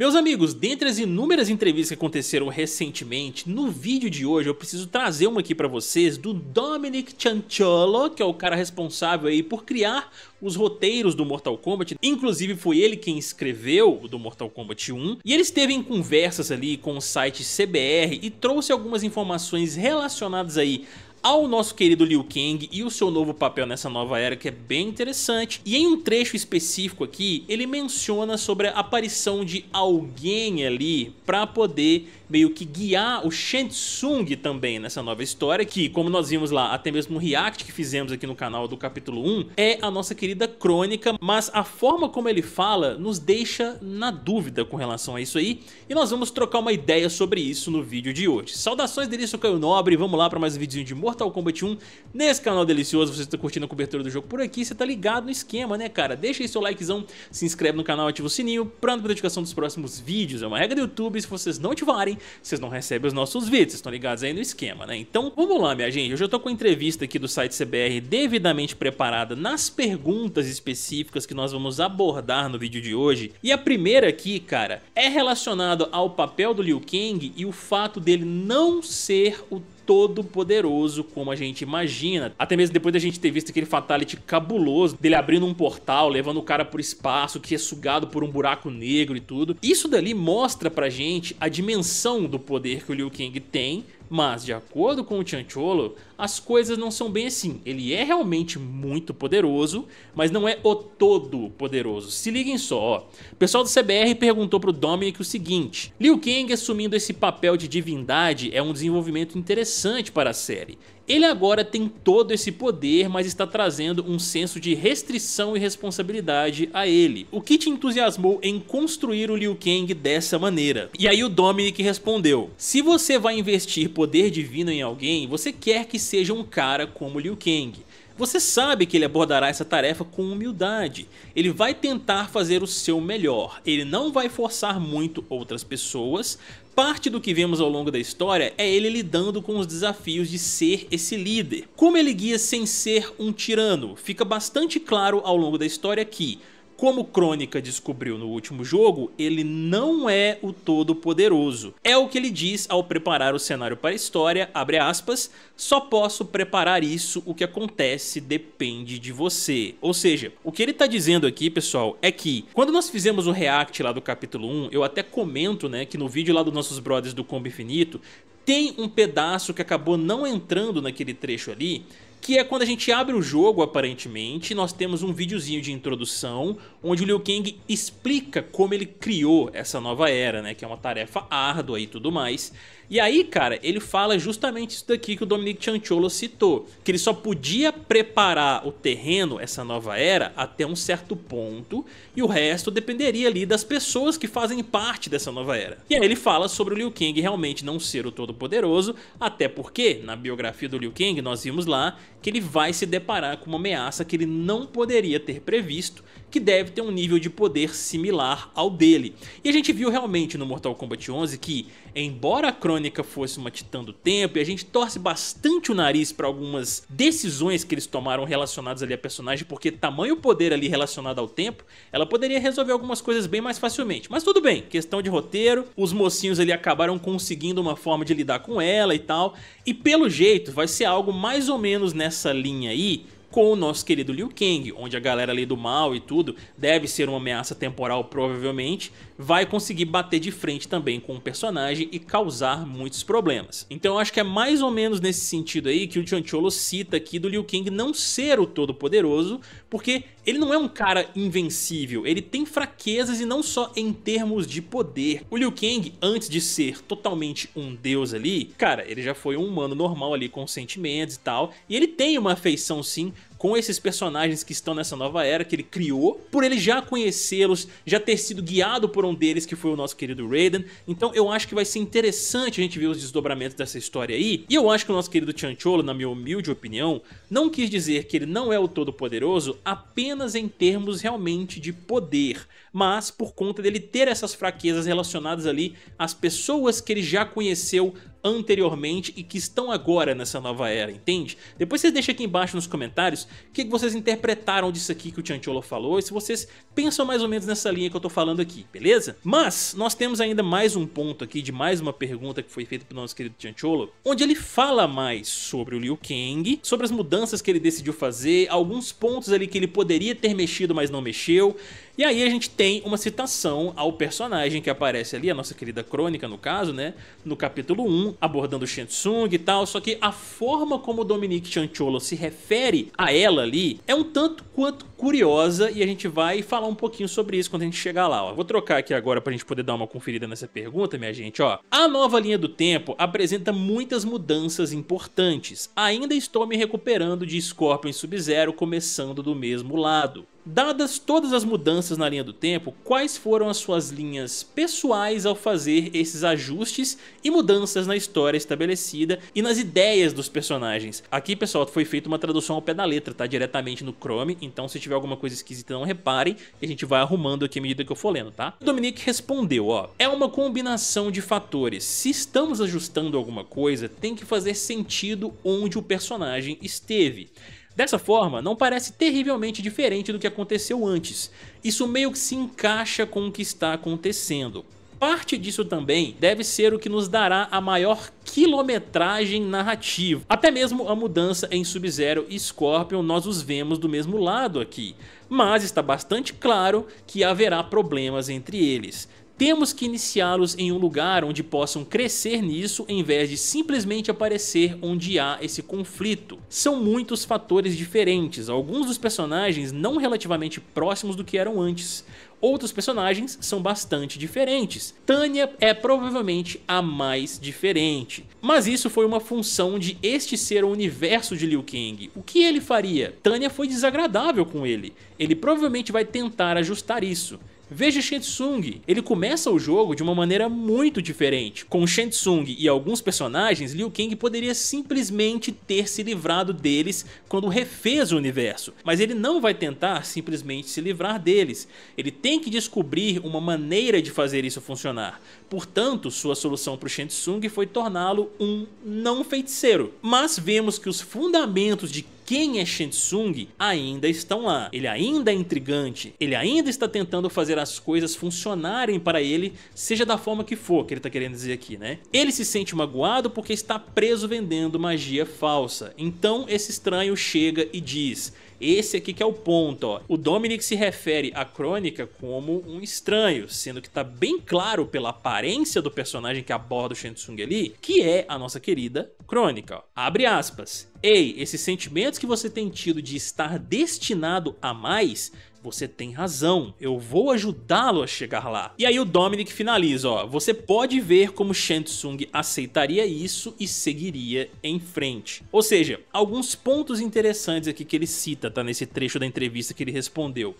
Meus amigos, dentre as inúmeras entrevistas que aconteceram recentemente, no vídeo de hoje eu preciso trazer uma aqui para vocês do Dominic Cianciolo, que é o cara responsável aí por criar os roteiros do Mortal Kombat, inclusive foi ele quem escreveu o do Mortal Kombat 1, e ele esteve em conversas ali com o site CBR e trouxe algumas informações relacionadas aí ao nosso querido Liu Kang e o seu novo papel nessa nova era que é bem interessante. E em um trecho específico aqui, ele menciona sobre a aparição de alguém ali para poder meio que guiar o Shensung também nessa nova história, que, como nós vimos lá, até mesmo no react que fizemos aqui no canal do capítulo 1, é a nossa querida crônica, mas a forma como ele fala nos deixa na dúvida com relação a isso aí, e nós vamos trocar uma ideia sobre isso no vídeo de hoje. Saudações delícia, eu Caio Nobre, vamos lá para mais um videozinho de Mortal Kombat 1 nesse canal delicioso, você está curtindo a cobertura do jogo por aqui, você tá ligado no esquema, né cara? Deixa aí seu likezão, se inscreve no canal, ativa o sininho, pra notificação dos próximos vídeos, é uma regra do YouTube, se vocês não ativarem, vocês não recebem os nossos vídeos, vocês estão ligados aí no esquema, né? Então vamos lá, minha gente. Eu já tô com a entrevista aqui do site CBR devidamente preparada nas perguntas específicas que nós vamos abordar no vídeo de hoje. E a primeira aqui, cara, é relacionada ao papel do Liu Kang e o fato dele não ser o todo poderoso como a gente imagina. Até mesmo depois da gente ter visto aquele fatality cabuloso dele abrindo um portal, levando o cara por espaço, que é sugado por um buraco negro e tudo. Isso dali mostra pra gente a dimensão do poder que o Liu Kang tem mas, de acordo com o Chancholo, as coisas não são bem assim. Ele é realmente muito poderoso, mas não é o todo poderoso. Se liguem só, O pessoal do CBR perguntou pro Dominic o seguinte: Liu Kang assumindo esse papel de divindade é um desenvolvimento interessante para a série. Ele agora tem todo esse poder, mas está trazendo um senso de restrição e responsabilidade a ele. O que te entusiasmou em construir o Liu Kang dessa maneira? E aí o Dominic respondeu: Se você vai investir poder divino em alguém, você quer que seja um cara como Liu Kang. Você sabe que ele abordará essa tarefa com humildade. Ele vai tentar fazer o seu melhor. Ele não vai forçar muito outras pessoas. Parte do que vemos ao longo da história é ele lidando com os desafios de ser esse líder. Como ele guia sem ser um tirano? Fica bastante claro ao longo da história que como Crônica descobriu no último jogo, ele não é o Todo-Poderoso. É o que ele diz ao preparar o cenário para a história, aspas, só posso preparar isso, o que acontece depende de você. Ou seja, o que ele está dizendo aqui, pessoal, é que quando nós fizemos o react lá do capítulo 1, eu até comento, né, que no vídeo lá dos nossos brothers do Combo Infinito, tem um pedaço que acabou não entrando naquele trecho ali, que é quando a gente abre o jogo, aparentemente, nós temos um videozinho de introdução onde o Liu Kang explica como ele criou essa nova era, né, que é uma tarefa árdua e tudo mais. E aí, cara, ele fala justamente isso daqui que o Dominic Chancholo citou, que ele só podia preparar o terreno, essa nova era, até um certo ponto, e o resto dependeria ali das pessoas que fazem parte dessa nova era. E aí ele fala sobre o Liu Kang realmente não ser o Todo-Poderoso, até porque na biografia do Liu Kang nós vimos lá que ele vai se deparar com uma ameaça que ele não poderia ter previsto que deve ter um nível de poder similar ao dele. E a gente viu realmente no Mortal Kombat 11 que, embora a Crônica fosse uma titã do tempo, e a gente torce bastante o nariz para algumas decisões que eles tomaram relacionadas ali a personagem, porque tamanho poder ali relacionado ao tempo, ela poderia resolver algumas coisas bem mais facilmente. Mas tudo bem, questão de roteiro, os mocinhos ali acabaram conseguindo uma forma de lidar com ela e tal, e pelo jeito vai ser algo mais ou menos nessa linha aí, com o nosso querido Liu Kang, onde a galera ali do mal e tudo deve ser uma ameaça temporal provavelmente, vai conseguir bater de frente também com o personagem e causar muitos problemas. Então eu acho que é mais ou menos nesse sentido aí que o Choncholo cita aqui do Liu Kang não ser o Todo-Poderoso, porque ele não é um cara invencível, ele tem fraquezas e não só em termos de poder. O Liu Kang, antes de ser totalmente um deus ali, cara, ele já foi um humano normal ali com sentimentos e tal, e ele tem uma afeição sim com esses personagens que estão nessa nova era que ele criou, por ele já conhecê-los, já ter sido guiado por um deles que foi o nosso querido Raiden. Então eu acho que vai ser interessante a gente ver os desdobramentos dessa história aí. E eu acho que o nosso querido Chancholo, na minha humilde opinião, não quis dizer que ele não é o Todo-Poderoso apenas em termos realmente de poder, mas por conta dele ter essas fraquezas relacionadas ali às pessoas que ele já conheceu anteriormente e que estão agora nessa nova era, entende? Depois vocês deixam aqui embaixo nos comentários o que vocês interpretaram disso aqui que o Tiantiolo falou e se vocês pensam mais ou menos nessa linha que eu tô falando aqui, beleza? Mas nós temos ainda mais um ponto aqui de mais uma pergunta que foi feita pelo nosso querido Tiantiolo, onde ele fala mais sobre o Liu Kang, sobre as mudanças que ele decidiu fazer, alguns pontos ali que ele poderia ter mexido mas não mexeu, e aí a gente tem uma citação ao personagem que aparece ali, a nossa querida crônica, no caso, né? No capítulo 1, abordando o Shensung e tal. Só que a forma como o Dominique Chancholo se refere a ela ali é um tanto quanto curiosa e a gente vai falar um pouquinho sobre isso quando a gente chegar lá. Ó. Vou trocar aqui agora pra gente poder dar uma conferida nessa pergunta, minha gente. Ó. A nova linha do tempo apresenta muitas mudanças importantes. Ainda estou me recuperando de Scorpion Sub-Zero começando do mesmo lado. Dadas todas as mudanças na linha do tempo, quais foram as suas linhas pessoais ao fazer esses ajustes e mudanças na história estabelecida e nas ideias dos personagens? Aqui, pessoal, foi feita uma tradução ao pé da letra, tá? Diretamente no Chrome, então se tiver alguma coisa esquisita não reparem, a gente vai arrumando aqui à medida que eu for lendo, tá? Dominique respondeu, ó, é uma combinação de fatores. Se estamos ajustando alguma coisa, tem que fazer sentido onde o personagem esteve. Dessa forma, não parece terrivelmente diferente do que aconteceu antes. Isso meio que se encaixa com o que está acontecendo. Parte disso também deve ser o que nos dará a maior quilometragem narrativa. Até mesmo a mudança em Sub-Zero e Scorpion nós os vemos do mesmo lado aqui, mas está bastante claro que haverá problemas entre eles. Temos que iniciá-los em um lugar onde possam crescer nisso em vez de simplesmente aparecer onde há esse conflito. São muitos fatores diferentes, alguns dos personagens não relativamente próximos do que eram antes, outros personagens são bastante diferentes. Tânia é provavelmente a mais diferente. Mas isso foi uma função de este ser o universo de Liu Kang. O que ele faria? Tânia foi desagradável com ele. Ele provavelmente vai tentar ajustar isso. Veja Shensung. Ele começa o jogo de uma maneira muito diferente. Com Shensung e alguns personagens, Liu Kang poderia simplesmente ter se livrado deles quando refez o universo. Mas ele não vai tentar simplesmente se livrar deles. Ele tem que descobrir uma maneira de fazer isso funcionar. Portanto, sua solução para o Shensung foi torná-lo um não feiticeiro. Mas vemos que os fundamentos de quem é Shinsung ainda estão lá. Ele ainda é intrigante, ele ainda está tentando fazer as coisas funcionarem para ele, seja da forma que for, que ele está querendo dizer aqui, né? Ele se sente magoado porque está preso vendendo magia falsa. Então esse estranho chega e diz: esse aqui que é o ponto, ó. O Dominic se refere à crônica como um estranho, sendo que tá bem claro pela aparência do personagem que aborda o Shensung ali, que é a nossa querida crônica, ó. Abre aspas. Ei, esses sentimentos que você tem tido de estar destinado a mais você tem razão, eu vou ajudá-lo a chegar lá. E aí o Dominic finaliza, ó, você pode ver como Shansung aceitaria isso e seguiria em frente. Ou seja, alguns pontos interessantes aqui que ele cita, tá, nesse trecho da entrevista que ele respondeu.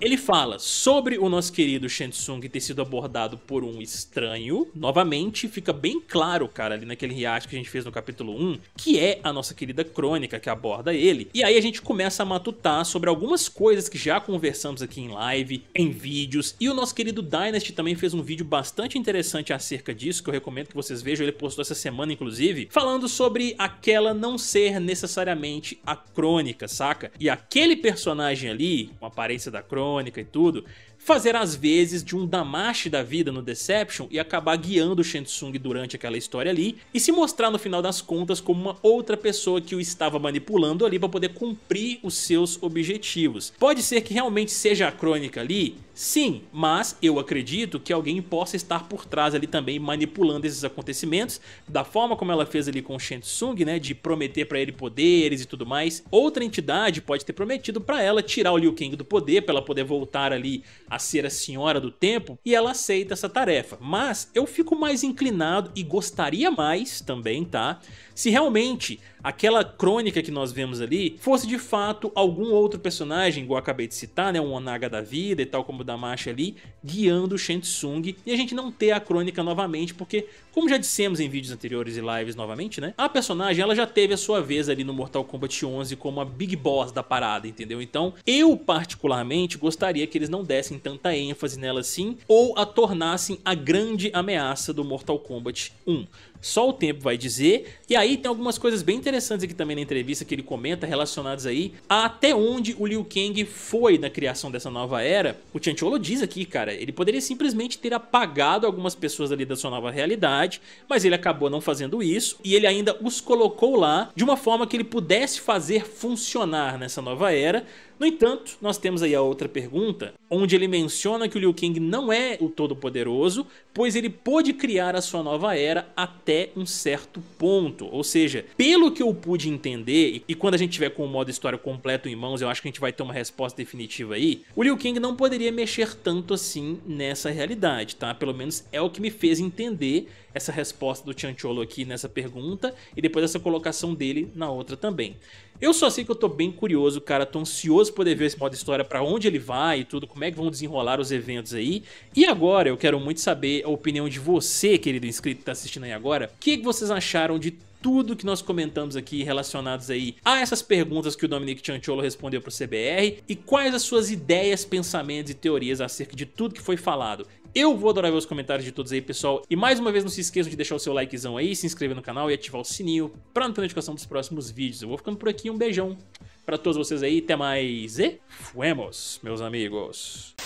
Ele fala sobre o nosso querido Shensung ter sido abordado por um estranho. Novamente, fica bem claro, cara, ali naquele riacho que a gente fez no capítulo 1, que é a nossa querida crônica que aborda ele. E aí a gente começa a matutar sobre algumas coisas que já conversamos aqui em live, em vídeos. E o nosso querido Dynasty também fez um vídeo bastante interessante acerca disso, que eu recomendo que vocês vejam. Ele postou essa semana, inclusive, falando sobre aquela não ser necessariamente a crônica, saca? E aquele personagem ali, com a aparência da crônica, canônica e tudo, fazer as vezes de um Damashi da vida no Deception e acabar guiando o Shensung durante aquela história ali e se mostrar no final das contas como uma outra pessoa que o estava manipulando ali para poder cumprir os seus objetivos. Pode ser que realmente seja a crônica ali Sim, mas eu acredito que alguém possa estar por trás ali também manipulando esses acontecimentos, da forma como ela fez ali com o Shensung, né, de prometer para ele poderes e tudo mais. Outra entidade pode ter prometido para ela tirar o Liu Kang do poder, para ela poder voltar ali a ser a senhora do tempo, e ela aceita essa tarefa. Mas eu fico mais inclinado e gostaria mais também, tá? se realmente aquela crônica que nós vemos ali fosse de fato algum outro personagem, igual eu acabei de citar, né, um Onaga da vida e tal como o Damashi ali, guiando o Shensung e a gente não ter a crônica novamente, porque como já dissemos em vídeos anteriores e lives novamente, né, a personagem ela já teve a sua vez ali no Mortal Kombat 11 como a big boss da parada, entendeu? Então, eu particularmente gostaria que eles não dessem tanta ênfase nela assim, ou a tornassem a grande ameaça do Mortal Kombat 1. Só o tempo vai dizer. E aí tem algumas coisas bem interessantes aqui também na entrevista que ele comenta relacionadas aí a até onde o Liu Kang foi na criação dessa nova era. O Chancholo diz aqui, cara, ele poderia simplesmente ter apagado algumas pessoas ali da sua nova realidade, mas ele acabou não fazendo isso e ele ainda os colocou lá de uma forma que ele pudesse fazer funcionar nessa nova era, no entanto, nós temos aí a outra pergunta, onde ele menciona que o Liu Kang não é o Todo-Poderoso, pois ele pôde criar a sua nova era até um certo ponto. Ou seja, pelo que eu pude entender, e quando a gente tiver com o modo história completo em mãos, eu acho que a gente vai ter uma resposta definitiva aí, o Liu Kang não poderia mexer tanto assim nessa realidade, tá? Pelo menos é o que me fez entender essa resposta do Chancholo aqui nessa pergunta e depois essa colocação dele na outra também. Eu só sei que eu tô bem curioso, cara, tô ansioso curioso poder ver esse modo história para onde ele vai e tudo, como é que vão desenrolar os eventos aí. E agora eu quero muito saber a opinião de você, querido inscrito que tá assistindo aí agora. O que, que vocês acharam de tudo que nós comentamos aqui relacionados aí a essas perguntas que o Dominic Chancholo respondeu para o CBR e quais as suas ideias, pensamentos e teorias acerca de tudo que foi falado. Eu vou adorar ver os comentários de todos aí, pessoal. E mais uma vez, não se esqueçam de deixar o seu likezão aí, se inscrever no canal e ativar o sininho pra não ter notificação dos próximos vídeos. Eu vou ficando por aqui, um beijão pra todos vocês aí, até mais e fuemos, meus amigos.